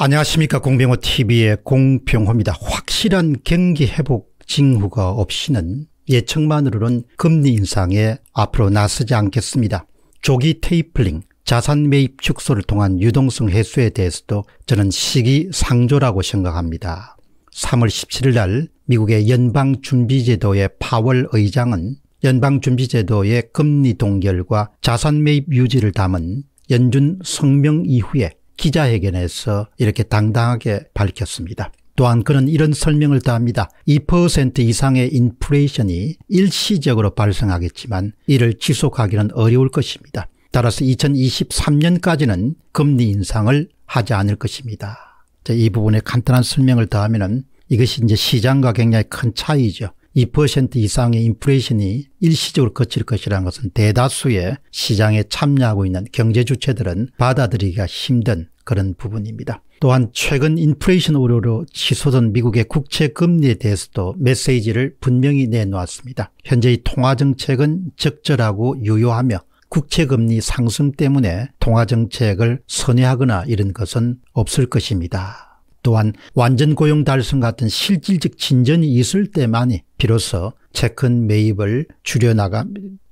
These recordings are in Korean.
안녕하십니까 공병호TV의 공병호입니다. 확실한 경기 회복 징후가 없이는 예측만으로는 금리 인상에 앞으로 나서지 않겠습니다. 조기 테이플링, 자산 매입 축소를 통한 유동성 해소에 대해서도 저는 시기상조라고 생각합니다. 3월 17일 날 미국의 연방준비제도의 파월 의장은 연방준비제도의 금리 동결과 자산 매입 유지를 담은 연준 성명 이후에 기자회견에서 이렇게 당당하게 밝혔습니다. 또한 그는 이런 설명을 다합니다. 2% 이상의 인플레이션이 일시적으로 발생하겠지만 이를 지속하기는 어려울 것입니다. 따라서 2023년까지는 금리 인상을 하지 않을 것입니다. 이 부분에 간단한 설명을 더하면 이것이 이제 시장과 굉장히 큰 차이죠. 2% 이상의 인플레이션이 일시적으로 거칠 것이라는 것은 대다수의 시장에 참여하고 있는 경제 주체들은 받아들이기가 힘든 그런 부분입니다. 또한 최근 인플레이션 우려로 치솟은 미국의 국채 금리에 대해서도 메시지를 분명히 내놓았습니다. 현재의 통화 정책은 적절하고 유효하며 국채 금리 상승 때문에 통화 정책을 선회하거나 이런 것은 없을 것입니다. 또한 완전 고용 달성 같은 실질적 진전이 있을 때만이 비로소 체크 매입을 줄여나가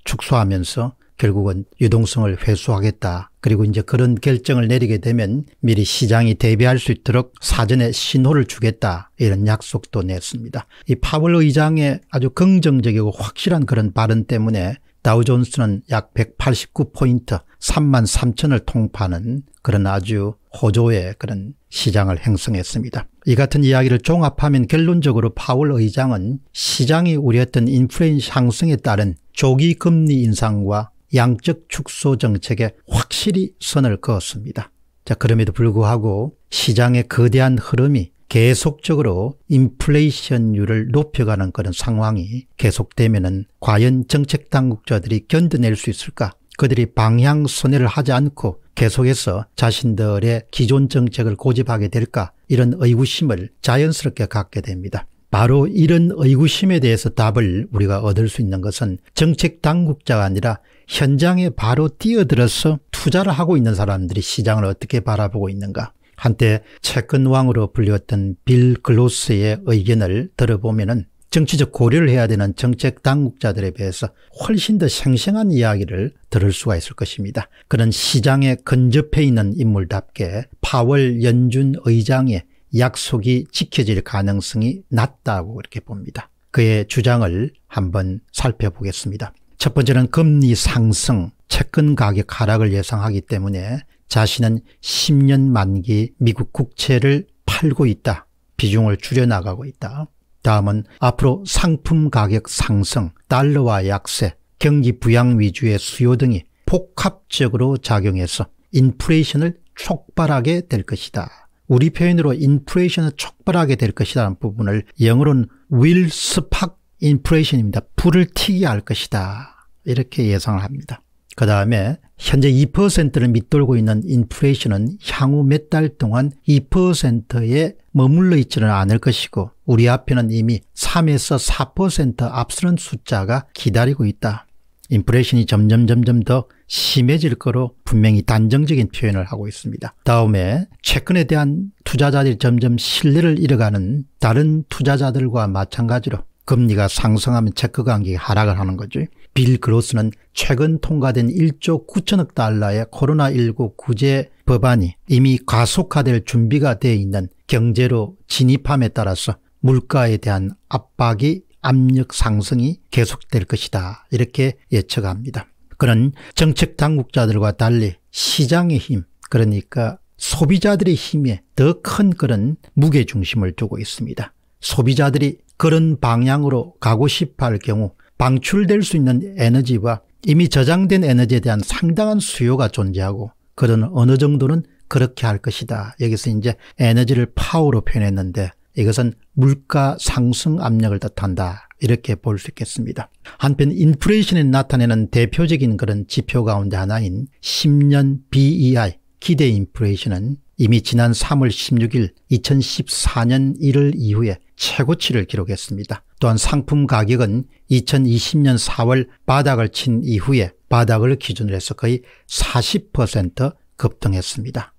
축소하면서 결국은 유동성을 회수하겠다. 그리고 이제 그런 결정을 내리게 되면 미리 시장이 대비할 수 있도록 사전에 신호를 주겠다. 이런 약속도 냈습니다. 이 파월 의장의 아주 긍정적이고 확실한 그런 발언 때문에 다우존스는 약 189포인트 3만 3천을 통파하는 그런 아주 호조의 그런 시장을 형성했습니다. 이 같은 이야기를 종합하면 결론적으로 파월 의장은 시장이 우려했던 인플레인 상승에 따른 조기 금리 인상과 양적 축소 정책에 확실히 선을 그었습니다. 자 그럼에도 불구하고 시장의 거대한 흐름이 계속적으로 인플레이션율을 높여가는 그런 상황이 계속되면 과연 정책 당국자들이 견뎌낼 수 있을까? 그들이 방향 손해를 하지 않고 계속해서 자신들의 기존 정책을 고집하게 될까? 이런 의구심을 자연스럽게 갖게 됩니다. 바로 이런 의구심에 대해서 답을 우리가 얻을 수 있는 것은 정책 당국자가 아니라 현장에 바로 뛰어들어서 투자를 하고 있는 사람들이 시장을 어떻게 바라보고 있는가 한때 채권왕으로 불렸던 빌 글로스의 의견을 들어보면 은 정치적 고려를 해야 되는 정책 당국자들에 비해서 훨씬 더 생생한 이야기를 들을 수가 있을 것입니다. 그런 시장에 근접해 있는 인물답게 파월 연준 의장의 약속이 지켜질 가능성이 낮다고 이렇게 봅니다. 그의 주장을 한번 살펴보겠습니다. 첫 번째는 금리 상승, 채권 가격 하락을 예상하기 때문에 자신은 10년 만기 미국 국채를 팔고 있다. 비중을 줄여나가고 있다. 다음은 앞으로 상품 가격 상승, 달러와 약세, 경기 부양 위주의 수요 등이 복합적으로 작용해서 인플레이션을 촉발하게 될 것이다. 우리 표현으로 인플레이션을 촉발하게 될 것이라는 부분을 영어로는 will spark inflation입니다. 불을 튀게 할 것이다. 이렇게 예상을 합니다. 그 다음에 현재 2%를 밑돌고 있는 인플레이션은 향후 몇 달 동안 2%에 머물러 있지는 않을 것이고 우리 앞에는 이미 3에서 4% 앞서는 숫자가 기다리고 있다. 인플레이션이 점점 점점 더 심해질 거로 분명히 단정적인 표현을 하고 있습니다. 다음에 채권에 대한 투자자들이 점점 신뢰를 잃어가는 다른 투자자들과 마찬가지로 금리가 상승하면 체크관계가 하락을 하는 거죠. 빌 그로스는 최근 통과된 1조 9천억 달러의 코로나19 구제 법안이 이미 가속화될 준비가 되어 있는 경제로 진입함에 따라서 물가에 대한 압박이 압력 상승이 계속될 것이다. 이렇게 예측합니다. 그는 정책 당국자들과 달리 시장의 힘, 그러니까 소비자들의 힘에 더 큰 그런 무게중심을 두고 있습니다. 소비자들이 그런 방향으로 가고 싶어 할 경우 방출될 수 있는 에너지와 이미 저장된 에너지에 대한 상당한 수요가 존재하고 그런 어느 정도는 그렇게 할 것이다. 여기서 이제 에너지를 파워로 표현했는데 이것은 물가 상승 압력을 뜻한다. 이렇게 볼 수 있겠습니다. 한편 인플레이션에 나타내는 대표적인 그런 지표 가운데 하나인 10년 BEI 기대 인플레이션은 이미 지난 3월 16일 2014년 1월 이후에 최고치를 기록했습니다. 또한 상품 가격은 2020년 4월 바닥을 친 이후에 바닥을 기준으로 해서 거의 40% 급등했습니다.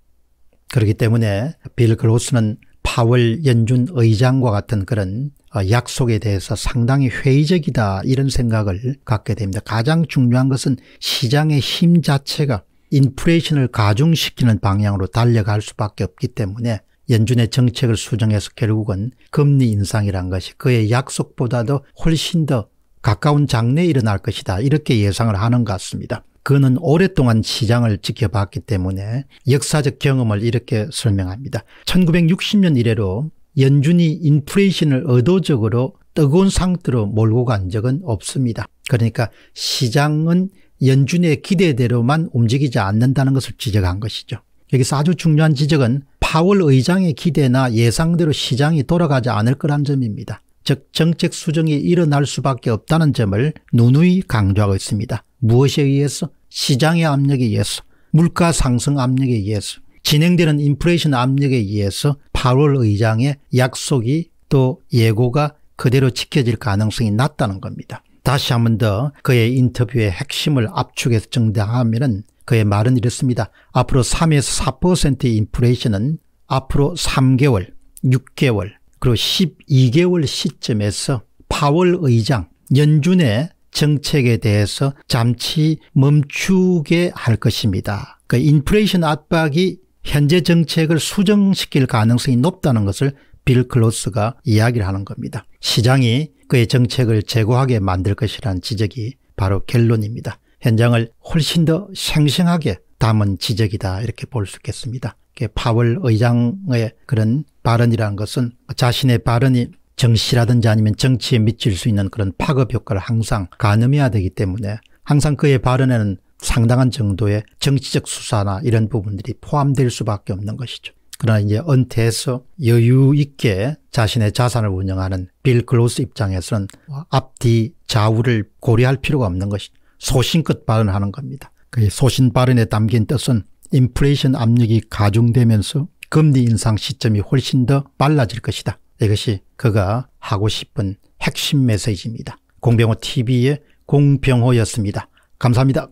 그렇기 때문에 빌 그로스는 파월 연준 의장과 같은 그런 약속에 대해서 상당히 회의적이다 이런 생각을 갖게 됩니다. 가장 중요한 것은 시장의 힘 자체가 인플레이션을 가중시키는 방향으로 달려갈 수밖에 없기 때문에 연준의 정책을 수정해서 결국은 금리 인상이란 것이 그의 약속보다도 훨씬 더 가까운 장래에 일어날 것이다 이렇게 예상을 하는 것 같습니다. 그는 오랫동안 시장을 지켜봤기 때문에 역사적 경험을 이렇게 설명합니다. 1960년 이래로 연준이 인플레이션을 의도적으로 뜨거운 상태로 몰고 간 적은 없습니다. 그러니까 시장은 연준의 기대대로만 움직이지 않는다는 것을 지적한 것이죠. 여기서 아주 중요한 지적은 파월 의장의 기대나 예상대로 시장이 돌아가지 않을 거란 점입니다. 즉 정책 수정이 일어날 수밖에 없다는 점을 누누이 강조하고 있습니다. 무엇에 의해서? 시장의 압력에 의해서, 물가 상승 압력에 의해서, 진행되는 인플레이션 압력에 의해서 파월 의장의 약속이 또 예고가 그대로 지켜질 가능성이 낮다는 겁니다. 다시 한 번 더 그의 인터뷰의 핵심을 압축해서 정대하면 그의 말은 이렇습니다. 앞으로 3에서 4%의 인플레이션은 앞으로 3개월, 6개월, 그리고 12개월 시점에서 파월 의장 연준의 정책에 대해서 잠시 멈추게 할 것입니다. 그 인플레이션 압박이 현재 정책을 수정시킬 가능성이 높다는 것을 빌 클로스가 이야기를 하는 겁니다. 시장이 그의 정책을 제고하게 만들 것이라는 지적이 바로 결론입니다. 현장을 훨씬 더 생생하게 담은 지적이다 이렇게 볼 수 있겠습니다. 파월 의장의 그런 발언이라는 것은 뭐 자신의 발언이 정치라든지 아니면 정치에 미칠 수 있는 그런 파급 효과를 항상 가늠해야 되기 때문에 항상 그의 발언에는 상당한 정도의 정치적 수사나 이런 부분들이 포함될 수밖에 없는 것이죠. 그러나 이제 은퇴해서 여유 있게 자신의 자산을 운영하는 빌 글로스 입장에서는 앞뒤 좌우를 고려할 필요가 없는 것이죠. 소신껏 발언하는 겁니다. 그 소신 발언에 담긴 뜻은 인플레이션 압력이 가중되면서 금리 인상 시점이 훨씬 더 빨라질 것이다. 이것이 그가 하고 싶은 핵심 메시지입니다. 공병호 TV의 공병호였습니다. 감사합니다.